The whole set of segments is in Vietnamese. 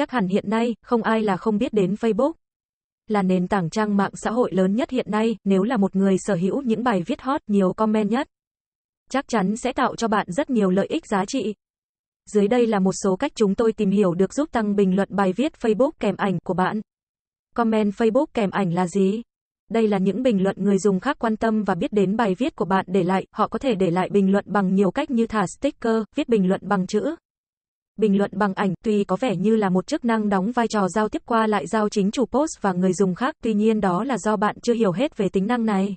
Chắc hẳn hiện nay, không ai là không biết đến Facebook. Là nền tảng trang mạng xã hội lớn nhất hiện nay, nếu là một người sở hữu những bài viết hot nhiều comment nhất. Chắc chắn sẽ tạo cho bạn rất nhiều lợi ích giá trị. Dưới đây là một số cách chúng tôi tìm hiểu được giúp tăng bình luận bài viết Facebook kèm ảnh của bạn. Comment Facebook kèm ảnh là gì? Đây là những bình luận người dùng khác quan tâm và biết đến bài viết của bạn để lại, họ có thể để lại bình luận bằng nhiều cách như thả sticker, viết bình luận bằng chữ, bình luận bằng ảnh tuy có vẻ như là một chức năng đóng vai trò giao tiếp qua lại giao chính chủ post và người dùng khác, tuy nhiên đó là do bạn chưa hiểu hết về tính năng này.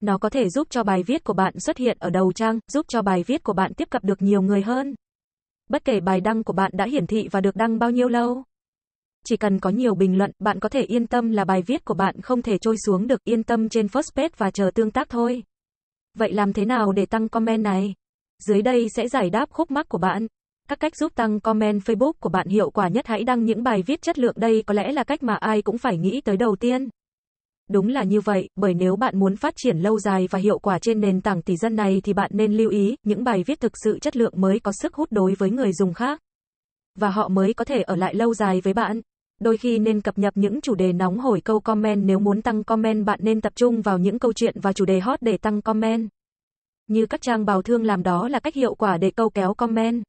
Nó có thể giúp cho bài viết của bạn xuất hiện ở đầu trang, giúp cho bài viết của bạn tiếp cận được nhiều người hơn. Bất kể bài đăng của bạn đã hiển thị và được đăng bao nhiêu lâu, chỉ cần có nhiều bình luận, bạn có thể yên tâm là bài viết của bạn không thể trôi xuống được, yên tâm trên first page và chờ tương tác thôi. Vậy làm thế nào để tăng comment này? Dưới đây sẽ giải đáp khúc mắc của bạn. Các cách giúp tăng comment Facebook của bạn hiệu quả nhất hãy đăng những bài viết chất lượng đây có lẽ là cách mà ai cũng phải nghĩ tới đầu tiên. Đúng là như vậy, bởi nếu bạn muốn phát triển lâu dài và hiệu quả trên nền tảng tỷ dân này thì bạn nên lưu ý, những bài viết thực sự chất lượng mới có sức hút đối với người dùng khác. Và họ mới có thể ở lại lâu dài với bạn. Đôi khi nên cập nhật những chủ đề nóng hổi câu comment nếu muốn tăng comment bạn nên tập trung vào những câu chuyện và chủ đề hot để tăng comment. Như các trang bào thương làm đó là cách hiệu quả để câu kéo comment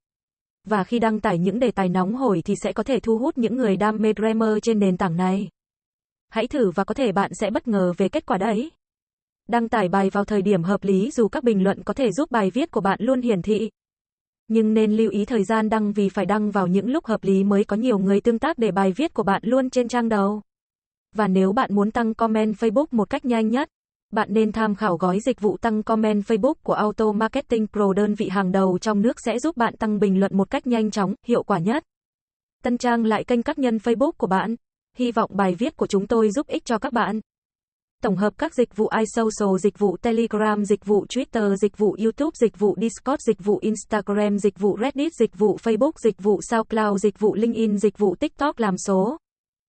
và khi đăng tải những đề tài nóng hổi thì sẽ có thể thu hút những người đam mê Dreamer trên nền tảng này. Hãy thử và có thể bạn sẽ bất ngờ về kết quả đấy. Đăng tải bài vào thời điểm hợp lý dù các bình luận có thể giúp bài viết của bạn luôn hiển thị. Nhưng nên lưu ý thời gian đăng vì phải đăng vào những lúc hợp lý mới có nhiều người tương tác để bài viết của bạn luôn trên trang đầu. Và nếu bạn muốn tăng comment Facebook một cách nhanh nhất, bạn nên tham khảo gói dịch vụ tăng comment Facebook của Auto Marketing Pro đơn vị hàng đầu trong nước sẽ giúp bạn tăng bình luận một cách nhanh chóng, hiệu quả nhất. Tân trang lại kênh các nhân Facebook của bạn. Hy vọng bài viết của chúng tôi giúp ích cho các bạn. Tổng hợp các dịch vụ iSocial, dịch vụ Telegram, dịch vụ Twitter, dịch vụ YouTube, dịch vụ Discord, dịch vụ Instagram, dịch vụ Reddit, dịch vụ Facebook, dịch vụ SoundCloud, dịch vụ LinkedIn, dịch vụ TikTok làm số.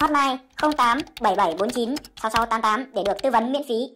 hotline 08 7749 6688 để được tư vấn miễn phí.